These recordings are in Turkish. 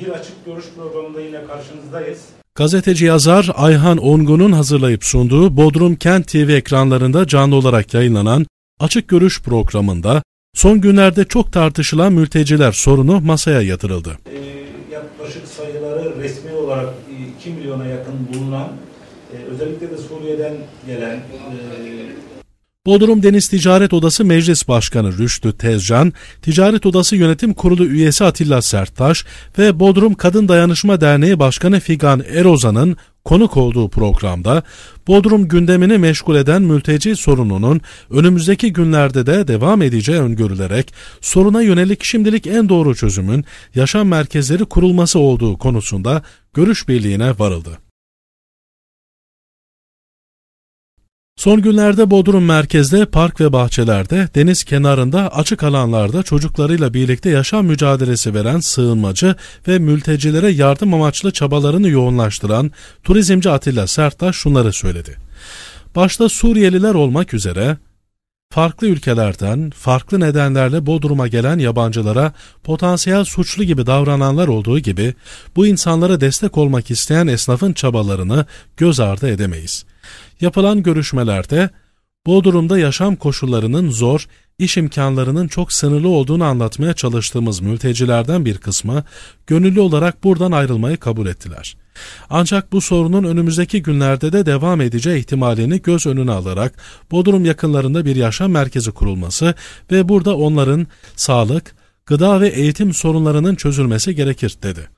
Bir Açık Görüş programında yine karşınızdayız. Gazeteci yazar Ayhan Ongun'un hazırlayıp sunduğu Bodrum Kent TV ekranlarında canlı olarak yayınlanan Açık Görüş programında son günlerde çok tartışılan mülteciler sorunu masaya yatırıldı. E, yaklaşık sayıları resmi olarak 2 e, milyona yakın bulunan, e, özellikle de Suriye'den gelen e, Bodrum Deniz Ticaret Odası Meclis Başkanı Rüştü Tezcan, Ticaret Odası Yönetim Kurulu üyesi Atilla Serttaş ve Bodrum Kadın Dayanışma Derneği Başkanı Figan Erozan'ın konuk olduğu programda Bodrum gündemini meşgul eden mülteci sorununun önümüzdeki günlerde de devam edeceği öngörülerek soruna yönelik şimdilik en doğru çözümün yaşam merkezleri kurulması olduğu konusunda görüş birliğine varıldı. Son günlerde Bodrum merkezde park ve bahçelerde, deniz kenarında, açık alanlarda çocuklarıyla birlikte yaşam mücadelesi veren sığınmacı ve mültecilere yardım amaçlı çabalarını yoğunlaştıran turizmci Atilla Serttaş şunları söyledi. Başta Suriyeliler olmak üzere farklı ülkelerden farklı nedenlerle Bodrum'a gelen yabancılara potansiyel suçlu gibi davrananlar olduğu gibi bu insanlara destek olmak isteyen esnafın çabalarını göz ardı edemeyiz. Yapılan görüşmelerde Bodrum'da yaşam koşullarının zor, iş imkanlarının çok sınırlı olduğunu anlatmaya çalıştığımız mültecilerden bir kısmı gönüllü olarak buradan ayrılmayı kabul ettiler. Ancak bu sorunun önümüzdeki günlerde de devam edeceği ihtimalini göz önüne alarak Bodrum yakınlarında bir yaşam merkezi kurulması ve burada onların sağlık, gıda ve eğitim sorunlarının çözülmesi gerekir dedi.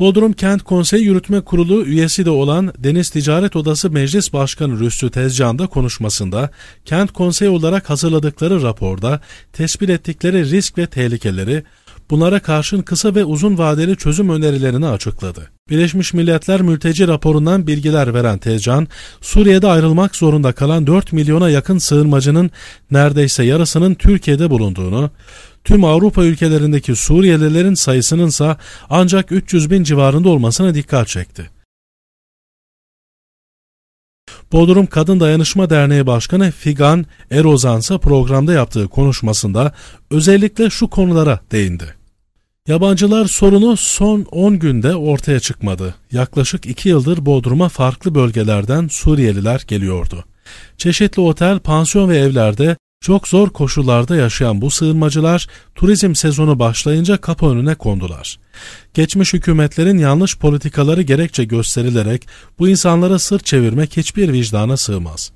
Bodrum Kent Konsey Yürütme Kurulu üyesi de olan Deniz Ticaret Odası Meclis Başkanı Rüstü Tezcan da konuşmasında Kent Konsey olarak hazırladıkları raporda tespit ettikleri risk ve tehlikeleri bunlara karşın kısa ve uzun vadeli çözüm önerilerini açıkladı. Birleşmiş Milletler mülteci raporundan bilgiler veren Tezcan, Suriye'de ayrılmak zorunda kalan 4 milyona yakın sığınmacının neredeyse yarısının Türkiye'de bulunduğunu, tüm Avrupa ülkelerindeki Suriyelilerin sayısının ise ancak 300 bin civarında olmasına dikkat çekti. Bodrum Kadın Dayanışma Derneği Başkanı Figan Erozan ise programda yaptığı konuşmasında özellikle şu konulara değindi. Yabancılar sorunu son 10 günde ortaya çıkmadı. Yaklaşık 2 yıldır Bodrum'a farklı bölgelerden Suriyeliler geliyordu. Çeşitli otel, pansiyon ve evlerde çok zor koşullarda yaşayan bu sığınmacılar turizm sezonu başlayınca kapı önüne kondular. Geçmiş hükümetlerin yanlış politikaları gerekçe gösterilerek bu insanlara sırt çevirmek hiçbir vicdana sığmaz.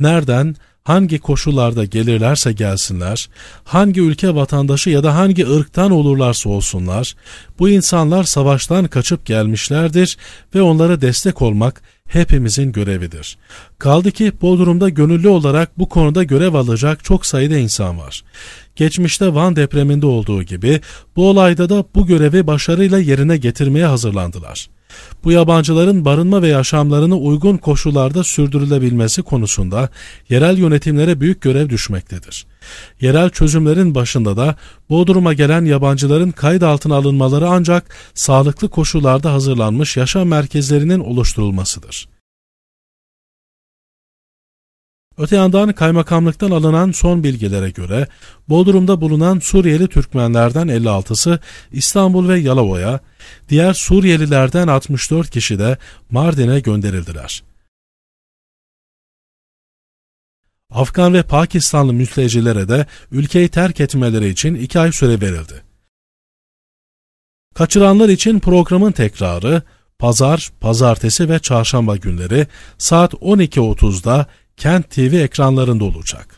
Nereden, hangi koşullarda gelirlerse gelsinler, hangi ülke vatandaşı ya da hangi ırktan olurlarsa olsunlar, bu insanlar savaştan kaçıp gelmişlerdir ve onlara destek olmak hepimizin görevidir. Kaldı ki Bodrum'da gönüllü olarak bu konuda görev alacak çok sayıda insan var. Geçmişte Van depreminde olduğu gibi bu olayda da bu görevi başarıyla yerine getirmeye hazırlandılar bu yabancıların barınma ve yaşamlarını uygun koşullarda sürdürülebilmesi konusunda yerel yönetimlere büyük görev düşmektedir. Yerel çözümlerin başında da Bodrum'a gelen yabancıların kayıt altına alınmaları ancak sağlıklı koşullarda hazırlanmış yaşam merkezlerinin oluşturulmasıdır. Öte yandan kaymakamlıktan alınan son bilgilere göre Bodrum'da bulunan Suriyeli Türkmenlerden 56'sı İstanbul ve Yalova'ya, diğer Suriyelilerden 64 kişi de Mardin'e gönderildiler. Afgan ve Pakistanlı mültecilere de ülkeyi terk etmeleri için 2 ay süre verildi. Kaçıranlar için programın tekrarı pazar, pazartesi ve çarşamba günleri saat 12.30'da Kent TV ekranlarında olacak.